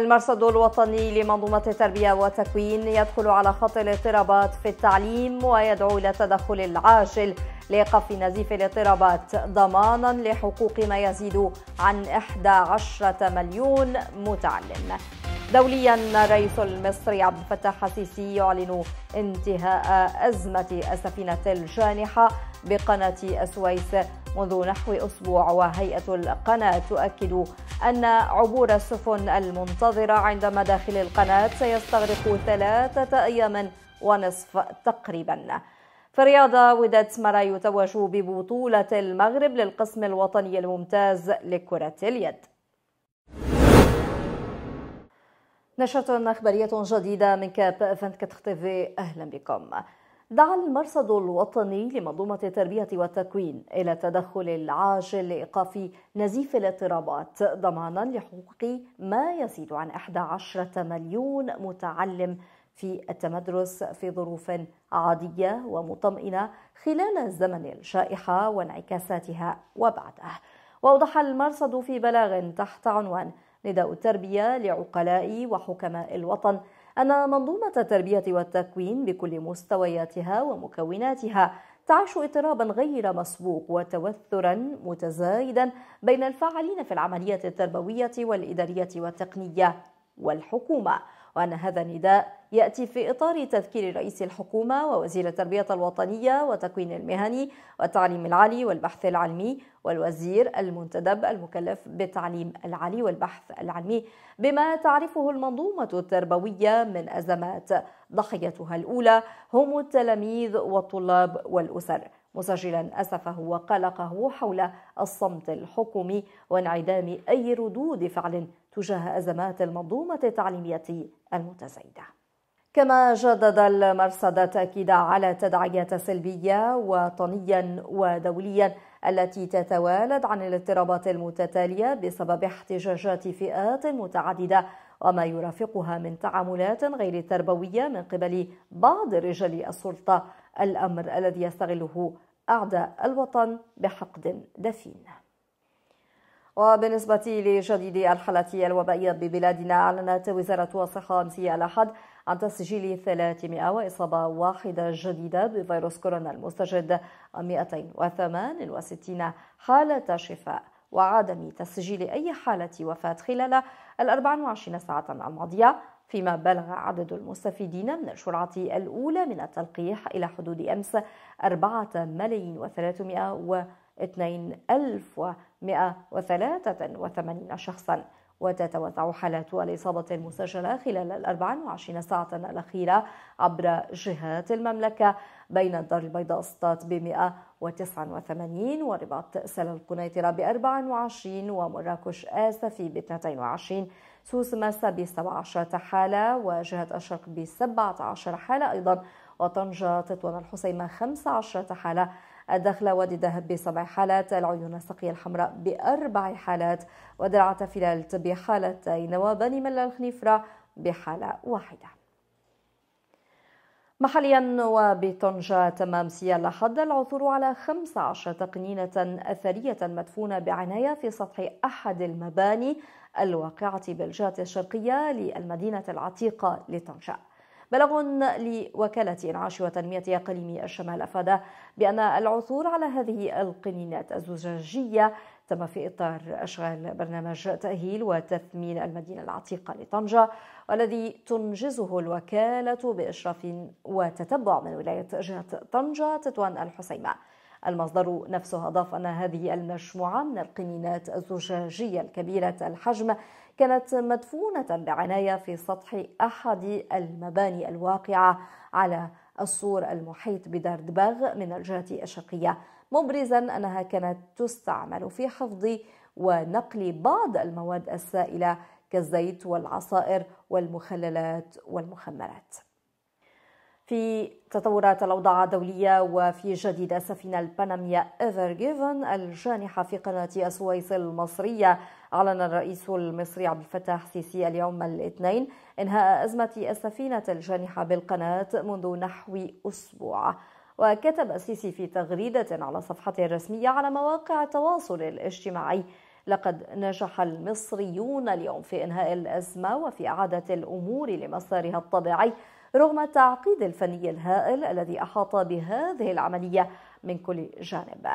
المرصد الوطني لمنظومة التربية والتكوين يدخل على خط الاضطرابات في التعليم ويدعو إلى التدخل العاجل لإيقاف نزيف الاضطرابات ضمانا لحقوق ما يزيد عن 11 مليون متعلم دوليا الرئيس المصري عبد الفتاح السيسي يعلن انتهاء أزمة السفينة الجانحة بقناة السويس منذ نحو أسبوع وهيئة القناة تؤكد أن عبور السفن المنتظرة عند مداخل القناة سيستغرق ثلاثة أيام ونصف تقريباً في الرياضة وداد سمرا يتوج ببطولة المغرب للقسم الوطني الممتاز لكرة اليد نشرة أخبارية جديدة من كاب فانت كتختفي أهلا بكم دعا المرصد الوطني لمنظومة التربية والتكوين إلى التدخل العاجل لإيقاف نزيف الاضطرابات ضمانا لحقوق ما يزيد عن 11 مليون متعلم في التمدرس في ظروف عادية ومطمئنة خلال زمن الجائحة وانعكاساتها وبعده وأوضح المرصد في بلاغ تحت عنوان نداء التربية لعقلاء وحكماء الوطن أن منظومة التربية والتكوين بكل مستوياتها ومكوناتها تعيش اضطرابا غير مسبوق وتوترا متزايدا بين الفاعلين في العملية التربوية والإدارية والتقنية والحكومة وأن هذا النداء يأتي في إطار تذكير رئيس الحكومة ووزير التربية الوطنية والتكوين المهني والتعليم العالي والبحث العلمي والوزير المنتدب المكلف بالتعليم العالي والبحث العلمي بما تعرفه المنظومة التربوية من أزمات ضحيتها الأولى هم التلاميذ والطلاب والأسر مسجلا أسفه وقلقه حول الصمت الحكومي وانعدام أي ردود فعل تجاه أزمات المنظومة التعليمية المتزايدة كما جدد المرصد التأكيد على تداعيات سلبية وطنيا ودوليا التي تتوالد عن الاضطرابات المتتالية بسبب احتجاجات فئات متعددة وما يرافقها من تعاملات غير تربوية من قبل بعض رجال السلطة الأمر الذي يستغله أعداء الوطن بحقد دفين وبالنسبة لجديد الحالة الوبائية ببلادنا أعلنت وزارة الصحة أمس الأحد عن تسجيل 300 إصابة واحدة جديدة بفيروس كورونا المستجد 268 حالة شفاء وعدم تسجيل أي حالة وفاة خلال ال 24 ساعة الماضية فيما بلغ عدد المستفيدين من الجرعة الأولى من التلقيح إلى حدود أمس 4 ملايين و302 ألف 183 شخصا وتتوسع حالات الإصابة المسجلة خلال ال 24 ساعة الأخيرة عبر جهات المملكة بين الدار البيضاء السطات ب 189 ورباط سل القنيطرة ب 24 ومراكش آسفي ب 22 سوس ماسة ب 17 حالة وجهة الشرق ب 17 حالة أيضا وطنجة تطوان الحسيمة 15 حالة الدخلة وادي دهب بسبع حالات العيون السقية الحمراء بأربع حالات ودرعة فلالت بحالتين وبني ملا الخنيفرة بحالة واحدة محليا وبطنجة تمام سيال حد العثور على 15 تقنينة أثرية مدفونة بعناية في سطح أحد المباني الواقعة بالجهة الشرقية للمدينة العتيقة لطنجة بلغ لوكالة إنعاش وتنمية إقليم الشمال أفاد بأن العثور على هذه القنينات الزجاجية تم في إطار أشغال برنامج تأهيل وتثمين المدينة العتيقة لطنجة والذي تنجزه الوكالة بإشراف وتتبع من ولاية جهة طنجة تطوان الحسيمة المصدر نفسه أضاف أن هذه المجموعة من القنينات الزجاجية الكبيرة الحجم كانت مدفونة بعناية في سطح أحد المباني الواقعة على السور المحيط بدار دباغ من الجهة الشرقية مبرزا أنها كانت تستعمل في حفظ ونقل بعض المواد السائلة كالزيت والعصائر والمخللات والمخمرات في تطورات الأوضاع الدولية وفي جديد سفينة البنمية إيفر جيفن الجانحة في قناة السويس المصرية أعلن الرئيس المصري عبد الفتاح سيسي اليوم الاثنين إنهاء أزمة السفينة الجانحة بالقناة منذ نحو أسبوع وكتب السيسي في تغريدة على صفحته الرسمية على مواقع التواصل الاجتماعي لقد نجح المصريون اليوم في إنهاء الأزمة وفي إعادة الأمور لمسارها الطبيعي رغم التعقيد الفني الهائل الذي أحاط بهذه العملية من كل جانب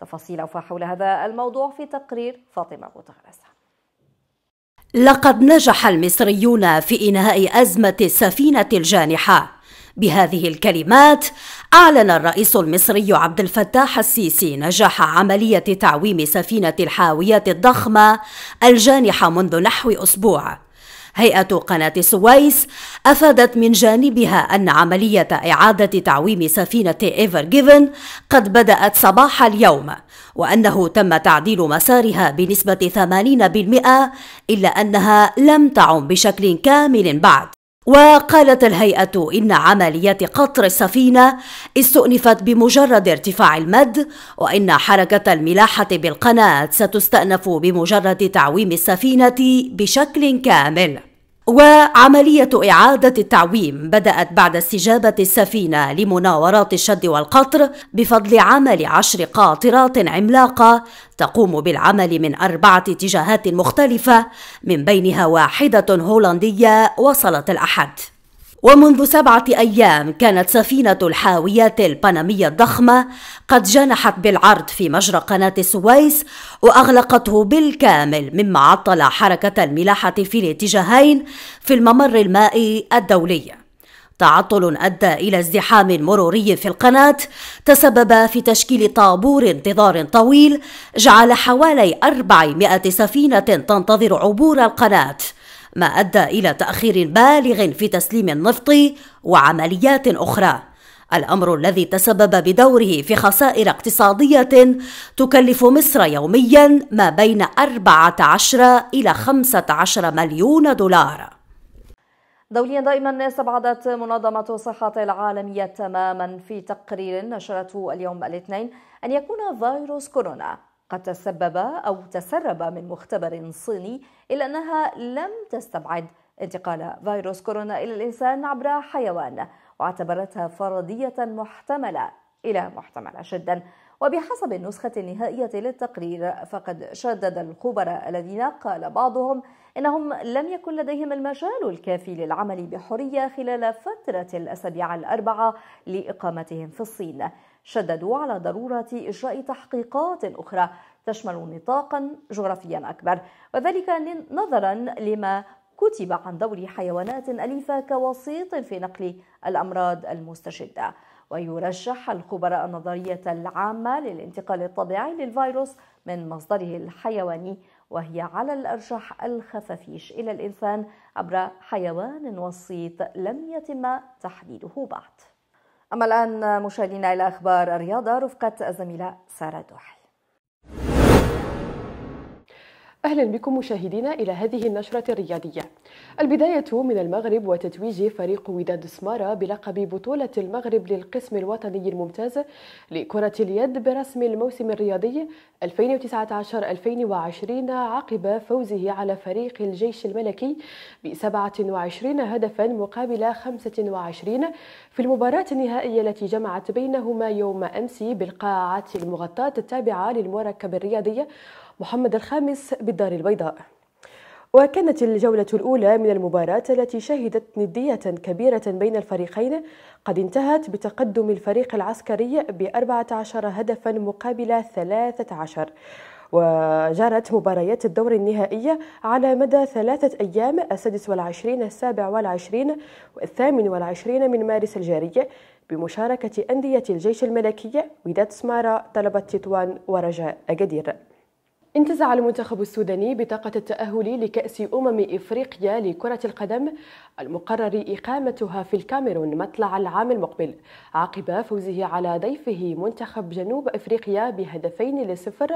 تفاصيل حول هذا الموضوع في تقرير فاطمة غوتغرس لقد نجح المصريون في إنهاء أزمة السفينة الجانحة بهذه الكلمات أعلن الرئيس المصري عبد الفتاح السيسي نجاح عملية تعويم سفينة الحاويات الضخمة الجانحة منذ نحو أسبوع هيئة قناة السويس أفادت من جانبها أن عملية إعادة تعويم سفينة إيفر جيفن قد بدأت صباح اليوم وأنه تم تعديل مسارها بنسبة 80% إلا أنها لم تعم بشكل كامل بعد وقالت الهيئة إن عمليات قطر السفينة استؤنفت بمجرد ارتفاع المد وإن حركة الملاحة بالقناة ستستأنف بمجرد تعويم السفينة بشكل كامل وعملية إعادة التعويم بدأت بعد استجابة السفينة لمناورات الشد والقطر بفضل عمل عشر قاطرات عملاقة تقوم بالعمل من أربعة اتجاهات مختلفة من بينها واحدة هولندية وصلت الأحد ومنذ سبعة أيام كانت سفينة الحاويات البنمية الضخمة قد جنحت بالعرض في مجرى قناة السويس وأغلقته بالكامل مما عطل حركة الملاحة في الاتجاهين في الممر المائي الدولي تعطل أدى إلى ازدحام مروري في القناة تسبب في تشكيل طابور انتظار طويل جعل حوالي 400 سفينة تنتظر عبور القناة ما أدى إلى تأخير بالغ في تسليم النفط وعمليات أخرى الأمر الذي تسبب بدوره في خسائر اقتصادية تكلف مصر يوميا ما بين 14 إلى 15 مليون دولار دوليا دائما استبعدت منظمة الصحة العالمية تماما في تقرير نشرته اليوم الاثنين أن يكون فيروس كورونا قد تسبب أو تسرب من مختبر صيني إلى أنها لم تستبعد انتقال فيروس كورونا إلى الإنسان عبر حيوان واعتبرتها فرضية محتملة إلى محتملة جدا وبحسب النسخة النهائية للتقرير فقد شدد الخبراء الذين قال بعضهم إنهم لم يكن لديهم المجال الكافي للعمل بحرية خلال فترة الأسابيع الأربعة لإقامتهم في الصين شددوا على ضرورة إجراء تحقيقات أخرى تشمل نطاقا جغرافيا أكبر وذلك نظرا لما كتب عن دور حيوانات أليفة كوسيط في نقل الأمراض المستجدة ويرشح الخبراء النظرية العامة للانتقال الطبيعي للفيروس من مصدره الحيواني وهي على الأرجح الخفافيش إلى الإنسان عبر حيوان وسيط لم يتم تحديده بعد أما الآن مشاهدينا إلى أخبار الرياضة رفقة الزميلة سارة دوحي أهلا بكم مشاهدينا إلى هذه النشرة الرياضية البداية من المغرب وتتويج فريق وداد سمارة بلقب بطولة المغرب للقسم الوطني الممتاز لكرة اليد برسم الموسم الرياضي 2019-2020 عقب فوزه على فريق الجيش الملكي ب 27 هدفا مقابل 25 في المباراة النهائية التي جمعت بينهما يوم أمس بالقاعات المغطاة التابعة للمركب الرياضي محمد الخامس بالدار البيضاء وكانت الجولة الأولى من المباراة التي شهدت ندية كبيرة بين الفريقين قد انتهت بتقدم الفريق العسكري ب 14 هدفا مقابل 13 وجرت مباريات الدور النهائي على مدى ثلاثة أيام السادس والعشرين السابع والعشرين والثامن والعشرين من مارس الجاري بمشاركة أندية الجيش الملكي وداد سمارة طلبة تطوان ورجاء أجدير انتزع المنتخب السوداني بطاقة التأهل لكأس أمم إفريقيا لكرة القدم المقرر إقامتها في الكاميرون مطلع العام المقبل عقب فوزه على ضيفه منتخب جنوب إفريقيا بهدفين لصفر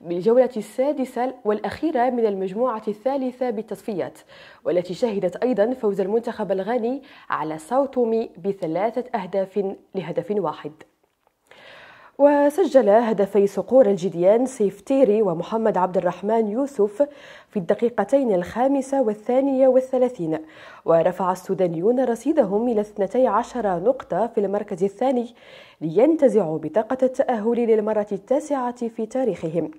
بالجولة السادسة والأخيرة من المجموعة الثالثة بالتصفيات والتي شهدت أيضا فوز المنتخب الغاني على ساوتومي بثلاثة أهداف لهدف واحد وسجل هدفي صقور الجديان سيف تيري ومحمد عبد الرحمن يوسف في الدقيقتين الخامسة والثانية والثلاثين ورفع السودانيون رصيدهم إلى 12 نقطة في المركز الثاني لينتزعوا بطاقة التأهل للمرة التاسعة في تاريخهم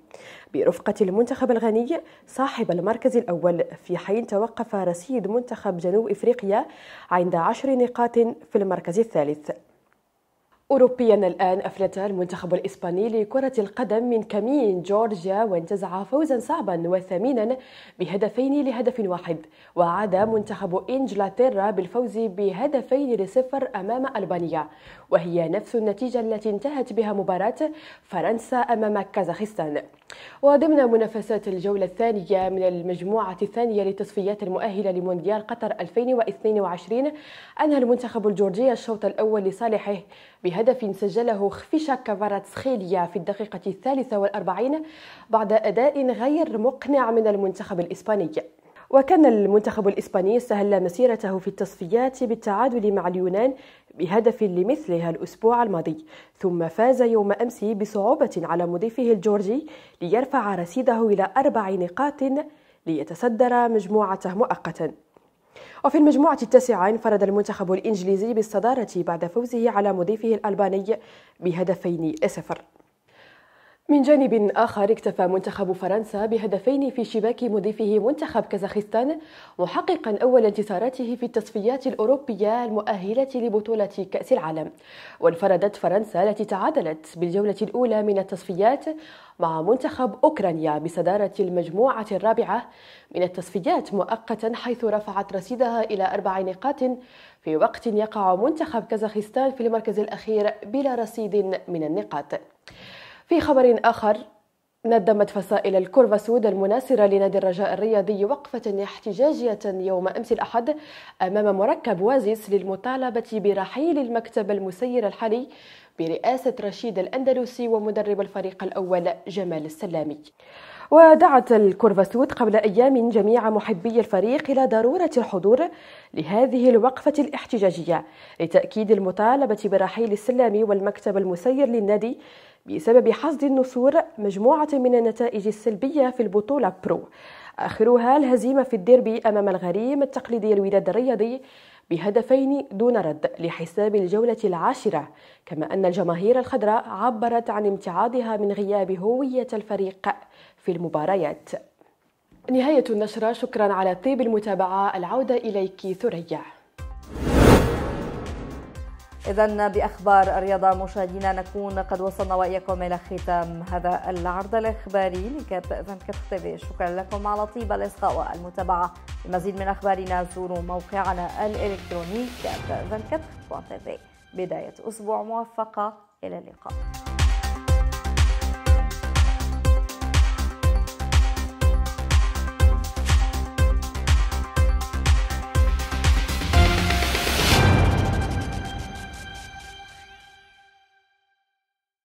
برفقة المنتخب الغني صاحب المركز الأول في حين توقف رصيد منتخب جنوب إفريقيا عند عشر نقاط في المركز الثالث أوروبيا الآن أفلت المنتخب الإسباني لكرة القدم من كمين جورجيا وانتزع فوزا صعبا وثمينا بهدفين لهدف واحد وعاد منتخب إنجلترا بالفوز بهدفين لصفر أمام ألبانيا وهي نفس النتيجة التي انتهت بها مباراة فرنسا أمام كازاخستان وضمن منافسات الجولة الثانية من المجموعة الثانية للتصفيات المؤهلة لمونديال قطر 2022 أنهى المنتخب الجورجي الشوط الأول لصالحه بهدف سجله خفيشا كفاراتسخيليا في الدقيقة الثالثة والأربعين بعد أداء غير مقنع من المنتخب الإسباني وكان المنتخب الإسباني سهل مسيرته في التصفيات بالتعادل مع اليونان بهدف لمثلها الأسبوع الماضي ثم فاز يوم أمس بصعوبة على مضيفه الجورجي ليرفع رصيده إلى أربع نقاط ليتصدر مجموعته مؤقتا وفي المجموعة التاسعة انفرد المنتخب الإنجليزي بالصدارة بعد فوزه على مضيفه الألباني بهدفين لصفر من جانب آخر اكتفى منتخب فرنسا بهدفين في شباك مضيفه منتخب كازاخستان محققا أول انتصاراته في التصفيات الأوروبية المؤهلة لبطولة كأس العالم وانفردت فرنسا التي تعادلت بالجولة الأولى من التصفيات مع منتخب أوكرانيا بصدارة المجموعة الرابعة من التصفيات مؤقتا حيث رفعت رصيدها إلى أربع نقاط في وقت يقع منتخب كازاخستان في المركز الأخير بلا رصيد من النقاط في خبر آخر ندمت فصائل الكرة سود المناصرة لنادي الرجاء الرياضي وقفة احتجاجية يوم أمس الأحد أمام مركب وازيس للمطالبة برحيل المكتب المسير الحالي برئاسة رشيد الأندلسي ومدرب الفريق الأول جمال السلامي ودعت الكرفسود قبل أيام جميع محبي الفريق إلى ضرورة الحضور لهذه الوقفة الاحتجاجية لتأكيد المطالبة برحيل السلامي والمكتب المسير للنادي بسبب حصد النسور مجموعة من النتائج السلبية في البطولة برو آخرها الهزيمة في الديربي أمام الغريم التقليدي الوداد الرياضي بهدفين دون رد لحساب الجولة العاشرة كما أن الجماهير الخضراء عبرت عن امتعاضها من غياب هوية الفريق في المباريات نهاية النشرة شكرا على طيب المتابعة العودة إليك ثريا إذا بأخبار الرياضة مشاهدينا نكون قد وصلنا وإياكم إلى ختام هذا العرض الإخباري لكاب فانكت تيفي شكرا لكم على طيب الإصغاء والمتابعة لمزيد من أخبارنا زوروا موقعنا الإلكتروني كاب فانكت بداية أسبوع موفقة إلى اللقاء